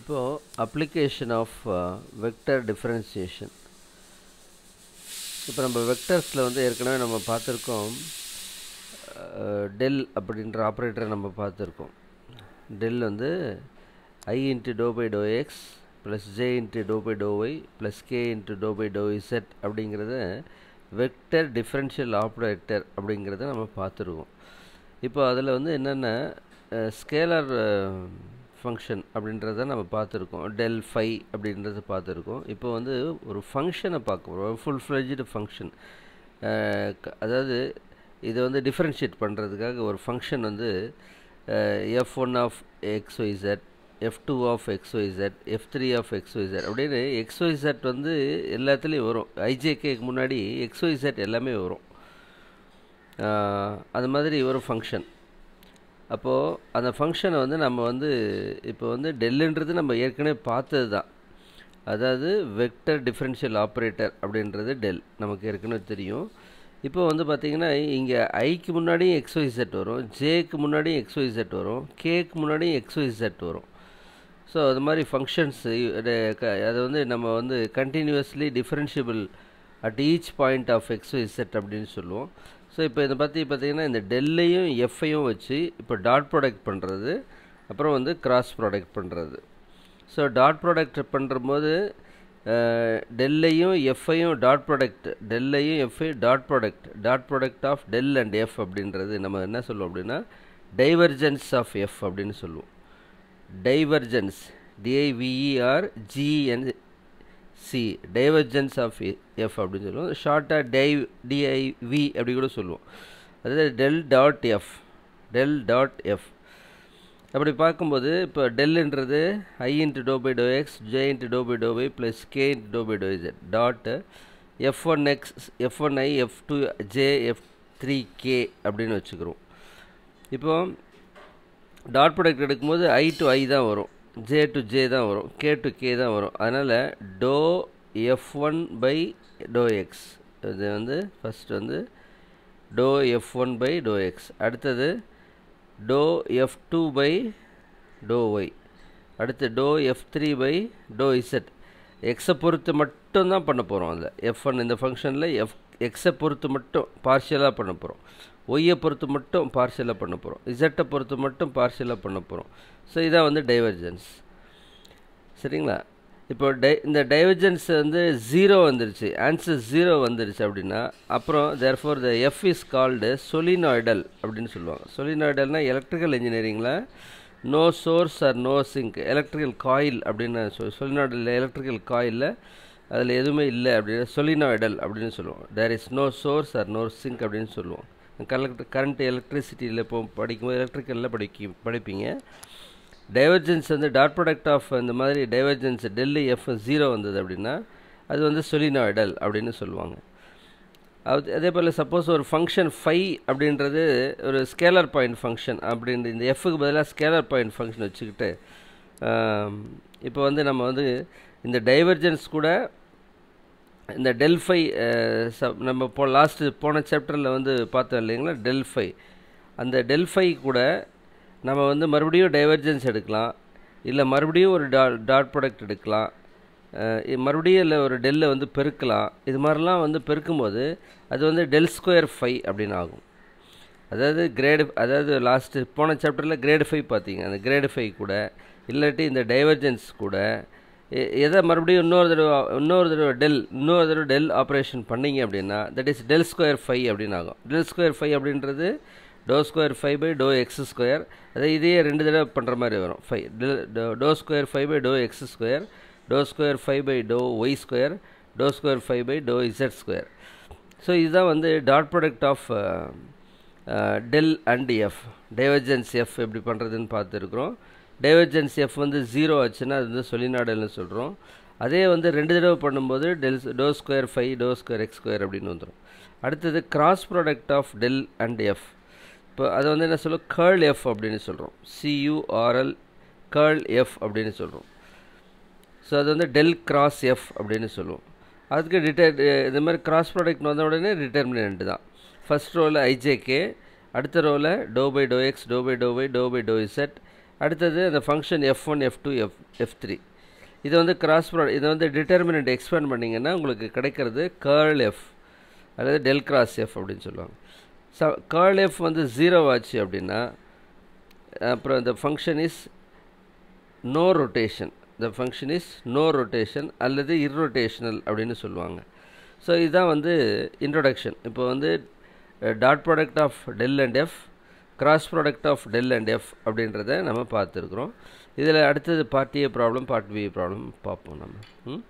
இப்போது application of vector differentiation இப்போ நம்ம வெக்டர்ஸில் வந்து ஏற்கனவே நம்ம பார்த்துருக்கோம் டெல் அப்படின்ற ஆப்ரேட்டரை நம்ம பார்த்துருக்கோம் டெல் வந்து I into do by do X plus J into do by do Y plus K into do by do Z அப்படிங்கிறத வெக்டர் டிஃப்ரென்ஷியல் ஆப்ரேட்டர் அப்படிங்கிறத நம்ம பார்த்துருக்கோம் இப்போ அதில் வந்து என்னென்ன ஸ்கேலர் ஃபங்க்ஷன் அப்படின்றத நம்ம பார்த்துருக்கோம் டெல் ஃபை அப்படின்றத பார்த்துருக்கோம் இப்போ வந்து ஒரு ஃபங்க்ஷனை பார்க்க போகிறோம் ஒரு ஃபுல் ஃப்ளெஜ்டு ஃபங்க்ஷன் அதாவது இதை வந்து டிஃப்ரென்ஷியேட் பண்ணுறதுக்காக ஒரு ஃபங்க்ஷன் வந்து F one of X Y Z F two of X Y Z F three of X Y Z அப்படின்னு எக்ஸ்ஒய்செட் வந்து எல்லாத்துலேயும் வரும் ஐஜேகேக்கு முன்னாடி எக்ஸ்ஒய்செட் எல்லாமே வரும் அது மாதிரி ஒரு ஃபங்க்ஷன் அப்போது அந்த ஃபங்க்ஷனை வந்து நம்ம வந்து இப்போ வந்து டெல்லுன்றது நம்ம ஏற்கனவே பார்த்தது தான் அதாவது வெக்டர் டிஃப்ரென்ஷியல் ஆப்ரேட்டர் அப்படின்றது டெல் நமக்கு ஏற்கனவே தெரியும் இப்போ வந்து பார்த்திங்கன்னா இங்கே ஐக்கு முன்னாடியும் செட் வரும் ஜேக்கு முன்னாடியும் செட் வரும் கேக்கு முன்னாடியும் செட் வரும் ஸோ அது மாதிரி ஃபங்க்ஷன்ஸ் அதை வந்து நம்ம வந்து continuously differentiable at each point of set அப்படின்னு சொல்லுவோம் ஸோ இப்போ இதை பற்றி பார்த்திங்கன்னா இந்த டெல்லையும் எஃப்ஐயும் வச்சு இப்போ டாட் ப்ராடக்ட் பண்ணுறது அப்புறம் வந்து கிராஸ் ப்ராடக்ட் பண்ணுறது ஸோ டாட் ப்ராடக்ட் பண்ணுறபோது டெல்லையும் எஃப்ஐயும் டாட் ப்ராடக்ட் டெல்லையும் F I dot product dot product of del and F அப்படின்றது நம்ம என்ன சொல்லுவோம் அப்படின்னா டைவர்ஜன்ஸ் ஆஃப் எஃப் அப்படின்னு சொல்லுவோம் divergence D I V E R G N C divergence of F அப்படின்னு சொல்லுவோம் ஷார்ட்டாக டைவ் டிஐவி அப்படி கூட சொல்லுவோம் அதாவது del dot F del dot F அப்படி பார்க்கும்போது இப்போ டெல்லுன்றது I into do by do X J into do by do by plus K into do by do Z dot F one X F one I F two J F three K அப்படின்னு வச்சுக்கிறோம் இப்போ dot product எடுக்கும்போது ஐ to ஐ தான் வரும் J to J தான் வரும் K to K தான் வரும் அதனால் do F one by do X இது வந்து ஃபஸ்ட் வந்து do F one by do X அடுத்தது do F two by do Y அடுத்து do F three by do Z எக்ஸை பொறுத்து மட்டும்தான் பண்ண போகிறோம் அதில் எஃப் ஒன் இந்த ஃபங்க்ஷனில் எஃப் எக்ஸை பொறுத்து மட்டும் பார்ஷியலாக பண்ண போகிறோம் ஒய்யை பொறுத்து மட்டும் பார்ஷியலாக பண்ண போகிறோம் இசட்டை பொறுத்து மட்டும் பார்ஷியலாக பண்ண போகிறோம் ஸோ இதான் வந்து டைவர்ஜென்ஸ் சரிங்களா இப்போ டை இந்த டைவர்ஜென்ஸ் வந்து ஜீரோ வந்துருச்சு ஆன்சர் ஜீரோ வந்துருச்சு அப்படின்னா அப்புறம் therefore the F is called solenoidal அப்படின்னு சொல்லுவாங்க சொலினாய்டல்னால் எலக்ட்ரிக்கல் இன்ஜினியரிங்கில் no source or no sink electrical coil அப்படின்னு சொல் சொலினாய்டல் எலக்ட்ரிக்கல் காயிலில் அதில் எதுவுமே இல்லை அப்படின்னு இடல் அப்படின்னு சொல்லுவோம் there is no source or no sink அப்படின்னு சொல்லுவோம் கலெக்ட் கரண்ட் எலக்ட்ரிசிட்டியில் இப்போ படிக்கும்போது எலக்ட்ரிக்கலில் படிக்க படிப்பீங்க டைவர்ஜென்ஸ் வந்து டாட் ப்ராடக்ட் ஆஃப் இந்த மாதிரி டைவர்ஜென்ஸ் டெல்லி எஃப் ஜீரோ வந்தது அப்படின்னா அது வந்து இடல் அப்படின்னு சொல்லுவாங்க அது அதே போல் சப்போஸ் ஒரு ஃபங்க்ஷன் ஃபை அப்படின்றது ஒரு ஸ்கேலர் பாயிண்ட் ஃபங்க்ஷன் அப்படின்ற இந்த எஃப்க்கு பதிலாக ஸ்கேலர் பாயிண்ட் ஃபங்க்ஷன் வச்சுக்கிட்டு இப்போ வந்து நம்ம வந்து இந்த டைவர்ஜென்ஸ் கூட இந்த டெல்ஃபை சப் நம்ம போ லாஸ்ட்டு போன சாப்டரில் வந்து பார்த்தோம் இல்லைங்களா டெல்ஃபை அந்த டெல்ஃபை கூட நம்ம வந்து மறுபடியும் டைவர்ஜென்ஸ் எடுக்கலாம் இல்லை மறுபடியும் ஒரு டா டாட் ப்ராடக்ட் எடுக்கலாம் மறுபடியும் இல்லை ஒரு டெல்லை வந்து பெருக்கலாம் இது மாதிரிலாம் வந்து பெருக்கும்போது அது வந்து டெல் ஸ்கொயர் ஃபை அப்படின்னு ஆகும் அதாவது கிரேடு அதாவது லாஸ்ட்டு போன சாப்டரில் கிரேடு ஃபைவ் பார்த்தீங்க அந்த கிரேடு ஃபைவ் கூட இல்லாட்டி இந்த டைவர்ஜென்ஸ் கூட எதை மறுபடியும் இன்னொரு தடவை இன்னொரு தடவை டெல் இன்னொரு தடவை டெல் ஆப்ரேஷன் பண்ணிங்க அப்படின்னா that is del square five அப்படின்னு ஆகும் டெல் ஸ்கொயர் ஃபைவ் அப்படின்றது do square five by do X square அதை இதையே ரெண்டு தடவை பண்ணுற மாதிரி வரும் five del do square five by do X square do square five by do Y square do square five by do Z square so இதுதான் வந்து dot product of del and F divergence F எப்படி பண்ணுறதுன்னு பார்த்துருக்குறோம் divergence F வந்து zero ஆச்சுன்னா அது வந்து சொலிநாடல்னு சொல்கிறோம் அதே வந்து ரெண்டு தடவை பண்ணும்போது del do square five do square X square அப்படின்னு வந்துடும் அடுத்தது cross product of del and F இப்போ அதை வந்து என்ன சொல்லுவோம் கேர்ள் எஃப் அப்படின்னு சொல்கிறோம் சியூஆர்எல் கேர்ள் எஃப் அப்படின்னு சொல்கிறோம் ஸோ அது வந்து டெல் கிராஸ் எஃப் அப்படின்னு சொல்லுவோம் அதுக்கு டிட்டர் இது மாதிரி கிராஸ் ப்ராடக்ட் வந்த உடனே டிட்டர்மினன்ட் தான் ஃபஸ்ட் ரோவில் ஐஜேகே அடுத்த ரோவில் do by do X do by do by do by do Z அடுத்தது அந்த function F one F two F F three இதை வந்து கிராஸ் ப்ராடக்ட் இதை வந்து டிட்டர்மினண்ட் எக்ஸ்பேண்ட் பண்ணிங்கன்னா உங்களுக்கு கிடைக்கிறது கேர்ள் எஃப் அல்லது டெல் கிராஸ் எஃப் அப்படின்னு சொல்லுவாங்க ச கேர்ல் எஃப் வந்து ஜீரோ ஆச்சு அப்படின்னா அப்புறம் இந்த function is no rotation the function is no rotation அல்லது இர்ரொட்டேஷனல் அப்படின்னு சொல்லுவாங்க ஸோ இதுதான் வந்து இன்ட்ரொடக்ஷன் இப்போ வந்து dot product of del and F cross product of del and F அப்படின்றத நம்ம பார்த்துருக்குறோம் இதில் அடுத்தது part A problem part B problem பார்ப்போம் நம்ம ம்